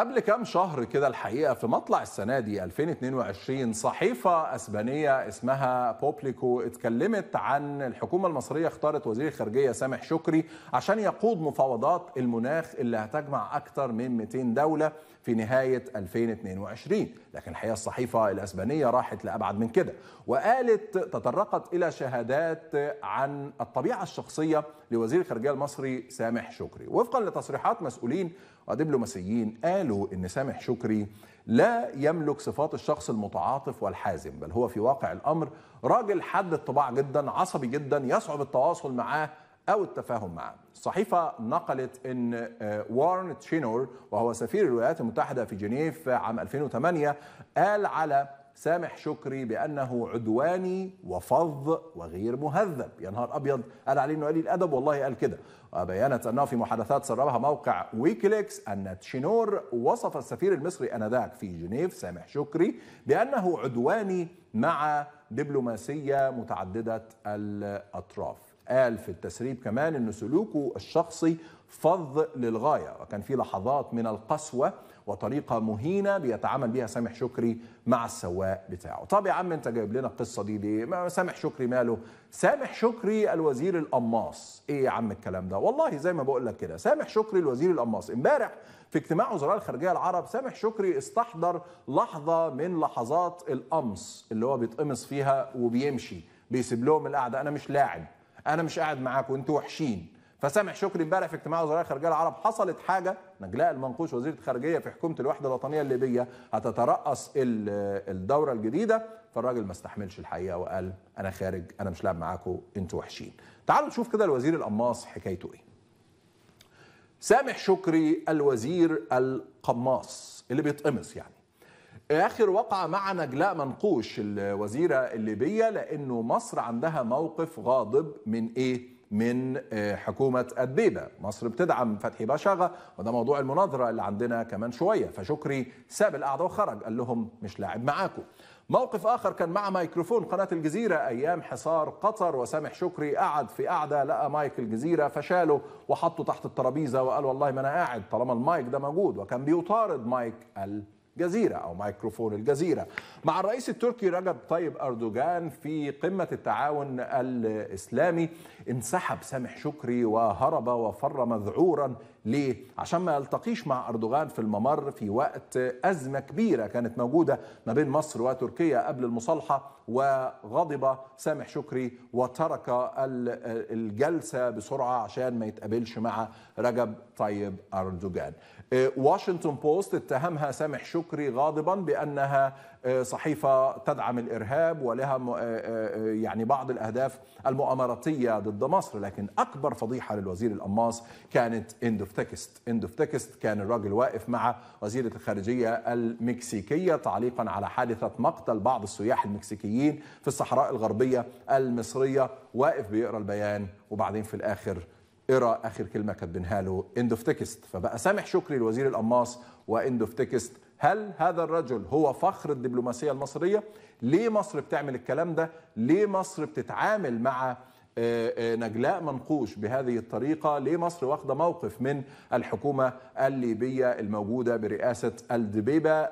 قبل كام شهر كده الحقيقة في مطلع السنة دي 2022 صحيفة أسبانية اسمها بوبليكو اتكلمت عن الحكومة المصرية اختارت وزير الخارجية سامح شكري عشان يقود مفاوضات المناخ اللي هتجمع أكثر من 200 دولة في نهاية 2022 لكن الحقيقة الصحيفة الأسبانية راحت لأبعد من كده وقالت تطرقت إلى شهادات عن الطبيعة الشخصية لوزير الخارجية المصري سامح شكري وفقا لتصريحات مسؤولين ودبلوماسيين قالوا له ان سامح شكري لا يملك صفات الشخص المتعاطف والحازم بل هو في واقع الامر راجل حد الطباع جدا عصبي جدا يصعب التواصل معاه او التفاهم معاه الصحيفه نقلت ان آه، وارن تشينور وهو سفير الولايات المتحده في جنيف عام 2008 قال على سامح شكري بأنه عدواني وفظ وغير مهذب يا نهار أبيض قال عليه أنه قليل الأدب والله قال كده وبيانت آه، أنه في محادثات سربها موقع ويكليكس أن تشينور وصف السفير المصري أنذاك في جنيف سامح شكري بأنه عدواني مع دبلوماسية متعددة الأطراف قال في التسريب كمان أن سلوكه الشخصي فظ للغاية وكان في لحظات من القسوة وطريقه مهينه بيتعامل بيها سامح شكري مع السواق بتاعه طب يا عم انت جايب لنا القصه دي ليه ما سامح شكري ماله سامح شكري الوزير الأماص ايه يا عم الكلام ده والله زي ما بقول لك كده سامح شكري الوزير الأماص امبارح في اجتماع وزراء الخارجيه العرب سامح شكري استحضر لحظه من لحظات القمص اللي هو بيتقمص فيها وبيمشي بيسيب لهم القعده انا مش لاعب انا مش قاعد معاكم انتوا وحشين فسامح شكري امبارح في اجتماع وزراء الخارجيه العرب حصلت حاجه نجلاء المنقوش وزيره الخارجيه في حكومه الوحده الوطنيه الليبيه هتترأس الدوره الجديده فالراجل ما استحملش الحقيقه وقال انا خارج انا مش لاعب معاكم انتوا وحشين. تعالوا نشوف كده الوزير القماص حكايته ايه. سامح شكري الوزير القماص اللي بيتقمص يعني. اخر وقعه مع نجلاء منقوش الوزيره الليبيه لانه مصر عندها موقف غاضب من ايه؟ من آه، حكومة الديبة مصر بتدعم فتحي باشاغة وده موضوع المناظرة اللي عندنا كمان شوية فشكري ساب القعدة وخرج قال لهم مش لاعب معاكم موقف آخر كان مع مايكروفون قناة الجزيرة أيام حصار قطر وسامح شكري قعد في قعدة لقى مايك الجزيرة فشاله وحطه تحت الترابيزة وقال والله ما أنا قاعد طالما المايك ده موجود وكان بيطارد مايك الجزيرة الجزيرة أو ميكروفون الجزيرة مع الرئيس التركي رجب طيب أردوغان في قمة التعاون الإسلامي انسحب سامح شكري وهرب وفر مذعورا ليه؟ عشان ما يلتقيش مع أردوغان في الممر في وقت أزمة كبيرة كانت موجودة ما بين مصر وتركيا قبل المصالحة وغضب سامح شكري وترك الجلسة بسرعة عشان ما يتقابلش مع رجب طيب أردوغان إيه، واشنطن بوست اتهمها سامح شكري شكري غاضبا بانها آه، صحيفه تدعم الارهاب ولها آه، آه، يعني بعض الاهداف المؤامراتيه ضد مصر لكن اكبر فضيحه للوزير الأماص كانت اندوفتكست اندوفتكست كان الراجل واقف مع وزيره الخارجيه المكسيكيه تعليقا على حادثه مقتل بعض السياح المكسيكيين في الصحراء الغربيه المصريه واقف بيقرا البيان وبعدين في الاخر اقرا اخر كلمه كاتبينها له اندوفتكست فبقى سامح شكري لوزير الأماص واندوفتكست هل هذا الرجل هو فخر الدبلوماسية المصرية؟ ليه مصر بتعمل الكلام ده؟ ليه مصر بتتعامل مع آه، آه، نجلاء منقوش بهذه الطريقة ليه مصر واخدة موقف من الحكومة الليبية الموجودة برئاسة الدبيبة